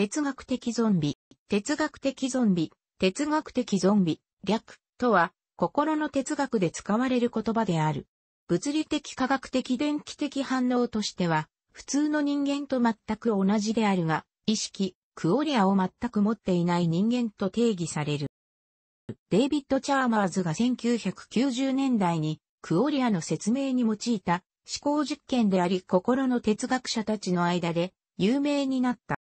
哲学的ゾンビ、哲学的ゾンビ、哲学的ゾンビ、略とは、心の哲学で使われる言葉である。物理的科学的電気的反応としては、普通の人間と全く同じであるが、意識、クオリアを全く持っていない人間と定義される。デイビッド・チャーマーズが1990年代に、クオリアの説明に用いた思考実験であり心の哲学者たちの間で有名になった。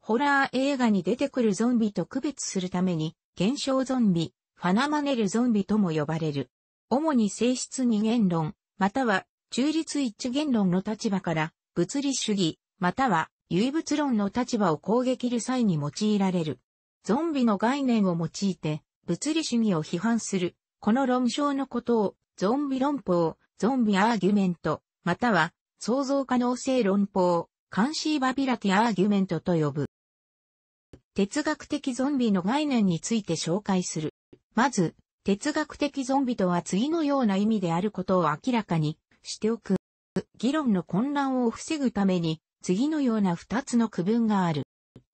ホラー映画に出てくるゾンビと区別するために、現象ゾンビ、ファナマネルゾンビとも呼ばれる。主に性質二元論、または中立一元論の立場から、物理主義、または唯物論の立場を攻撃る際に用いられる。ゾンビの概念を用いて、物理主義を批判する、この論証のことを、ゾンビ論法、ゾンビアーギュメント、または、創造可能性論法、カンシーバビラティアーギュメントと呼ぶ。哲学的ゾンビの概念について紹介する。まず、哲学的ゾンビとは次のような意味であることを明らかにしておく。議論の混乱を防ぐために、次のような二つの区分がある。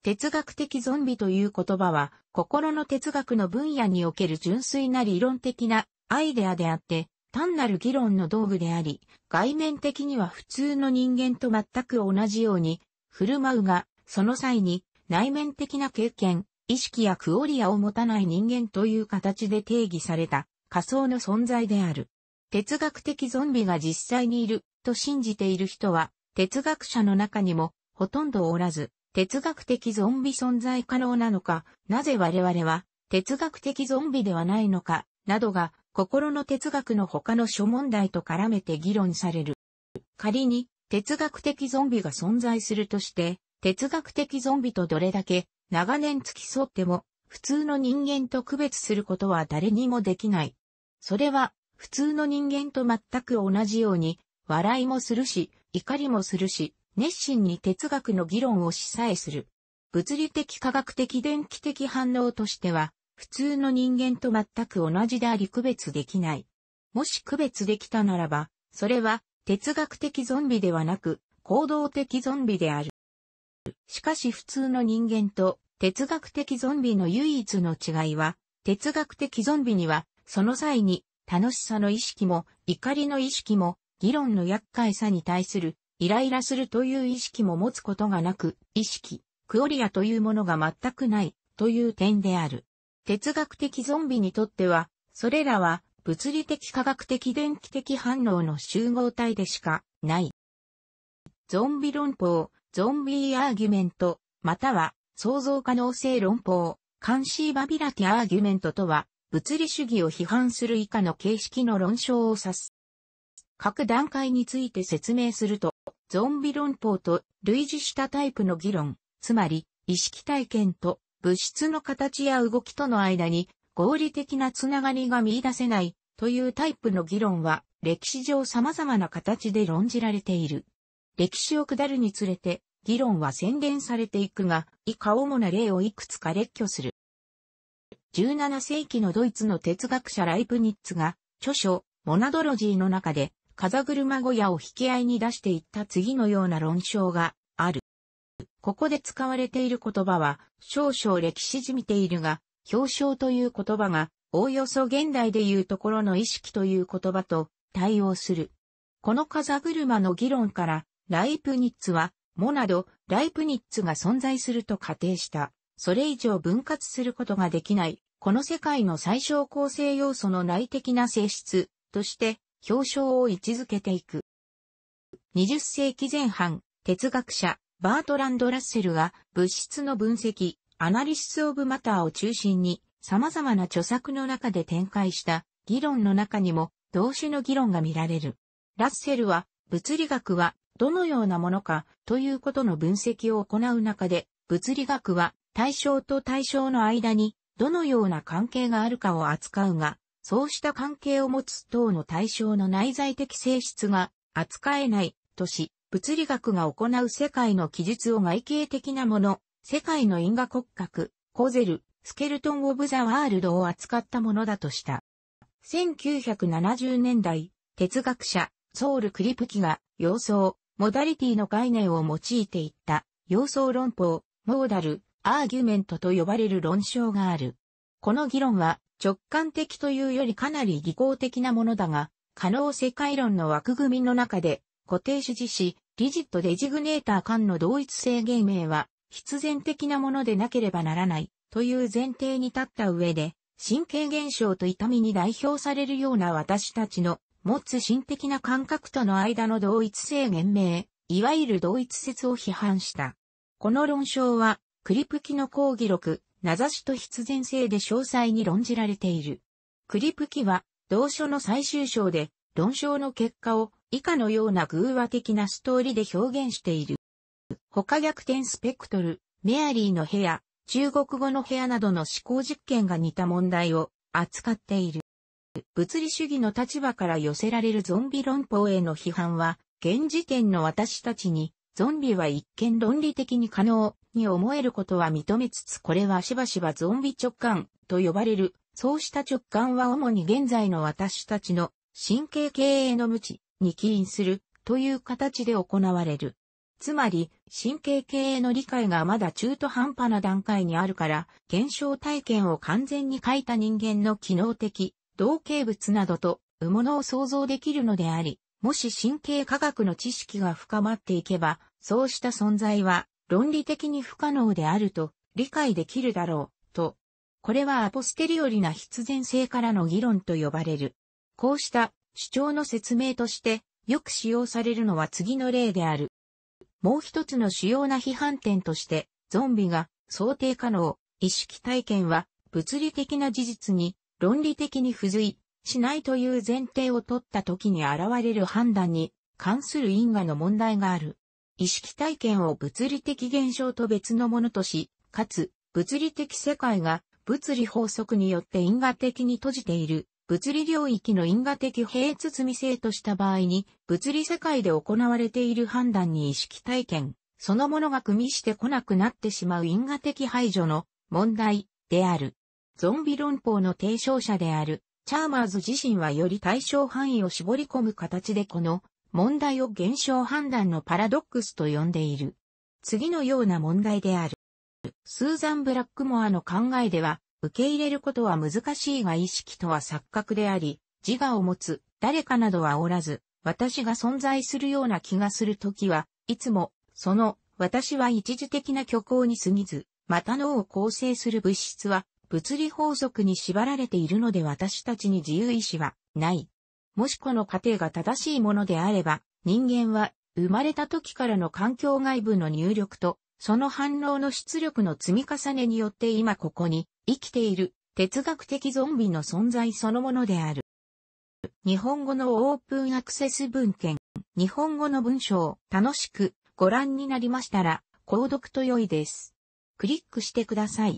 哲学的ゾンビという言葉は、心の哲学の分野における純粋な理論的なアイデアであって、単なる議論の道具であり、外面的には普通の人間と全く同じように、振る舞うが、その際に内面的な経験、意識やクオリアを持たない人間という形で定義された仮想の存在である。哲学的ゾンビが実際にいると信じている人は、哲学者の中にもほとんどおらず、哲学的ゾンビ存在可能なのか、なぜ我々は哲学的ゾンビではないのか、などが心の哲学の他の諸問題と絡めて議論される。仮に、哲学的ゾンビが存在するとして、哲学的ゾンビとどれだけ長年付き添っても、普通の人間と区別することは誰にもできない。それは、普通の人間と全く同じように、笑いもするし、怒りもするし、熱心に哲学の議論をしさえする。物理的科学的電気的反応としては、普通の人間と全く同じであり区別できない。もし区別できたならば、それは哲学的ゾンビではなく、行動的ゾンビである。しかし普通の人間と哲学的ゾンビの唯一の違いは、哲学的ゾンビには、その際に楽しさの意識も怒りの意識も議論の厄介さに対するイライラするという意識も持つことがなく、意識、クオリアというものが全くないという点である。哲学的ゾンビにとっては、それらは物理的科学的電気的反応の集合体でしかない。ゾンビ論法、ゾンビアーギュメント、または創造可能性論法、カンシーバビラティアーギュメントとは、物理主義を批判する以下の形式の論証を指す。各段階について説明すると、ゾンビ論法と類似したタイプの議論、つまり、意識体験と物質の形や動きとの間に合理的なつながりが見出せないというタイプの議論は歴史上様々な形で論じられている。歴史を下るにつれて議論は宣伝されていくが、以下主な例をいくつか列挙する。17世紀のドイツの哲学者ライプニッツが著書モナドロジーの中で風車小屋を引き合いに出していった次のような論証がここで使われている言葉は、少々歴史じみているが、表彰という言葉が、おおよそ現代でいうところの意識という言葉と対応する。この風車の議論から、ライプニッツは、モなど、ライプニッツが存在すると仮定した。それ以上分割することができない、この世界の最小構成要素の内的な性質として表彰を位置づけていく。20世紀前半、哲学者、バートランド・ラッセルは物質の分析、アナリシス・オブ・マターを中心に様々な著作の中で展開した議論の中にも同種の議論が見られる。ラッセルは物理学はどのようなものかということの分析を行う中で物理学は対象と対象の間にどのような関係があるかを扱うが、そうした関係を持つ等の対象の内在的性質が扱えないとし、物理学が行う世界の記述を外形的なもの、世界の因果骨格、コゼル、スケルトン・オブ・ザ・ワールドを扱ったものだとした。1970年代、哲学者、ソウル・クリプキが、様相、モダリティの概念を用いていった、様相論法、モーダル、アーギュメントと呼ばれる論証がある。この議論は、直感的というよりかなり技巧的なものだが、可能世界論の枠組みの中で、固定主義し、リジットデジグネーター間の同一性芸名は必然的なものでなければならないという前提に立った上で、神経現象と痛みに代表されるような私たちの持つ心的な感覚との間の同一性言名、いわゆる同一説を批判した。この論章は、クリプキの講義録、名指しと必然性で詳細に論じられている。クリプキは、同書の最終章で、論証の結果を以下のような偶話的なストーリーで表現している。他逆転スペクトル、メアリーの部屋、中国語の部屋などの思考実験が似た問題を扱っている。物理主義の立場から寄せられるゾンビ論法への批判は、現時点の私たちに、ゾンビは一見論理的に可能に思えることは認めつつこれはしばしばゾンビ直感と呼ばれる、そうした直感は主に現在の私たちの神経系への無知、に起因するという形で行われる。つまり、神経系への理解がまだ中途半端な段階にあるから、現象体験を完全に書いた人間の機能的、同型物などと、うものを想像できるのであり、もし神経科学の知識が深まっていけば、そうした存在は論理的に不可能であると理解できるだろう、と。これはアポステリオリな必然性からの議論と呼ばれる。こうした主張の説明として、よく使用されるのは次の例である。もう一つの主要な批判点として、ゾンビが想定可能、意識体験は物理的な事実に論理的に付随しないという前提を取った時に現れる判断に関する因果の問題がある。意識体験を物理的現象と別のものとし、かつ物理的世界が物理法則によって因果的に閉じている物理領域の因果的平包性とした場合に、物理世界で行われている判断に意識体験、そのものが組みしてこなくなってしまう因果的排除の問題である。ゾンビ論法の提唱者である、チャーマーズ自身はより対象範囲を絞り込む形でこの問題を現象判断のパラドックスと呼んでいる。次のような問題である。スーザン・ブラックモアの考えでは、受け入れることは難しいが意識とは錯覚であり、自我を持つ、誰かなどはおらず、私が存在するような気がするときは、いつも、その、私は一時的な虚構に過ぎず、また脳を構成する物質は、物理法則に縛られているので私たちに自由意志はない。もしこの過程が正しいものであれば、人間は生まれた時からの環境外部の入力と、その反応の出力の積み重ねによって今ここに生きている哲学的ゾンビの存在そのものである。日本語のオープンアクセス文献、日本語の文章、楽しくご覧になりましたら、購読と良いです。クリックしてください。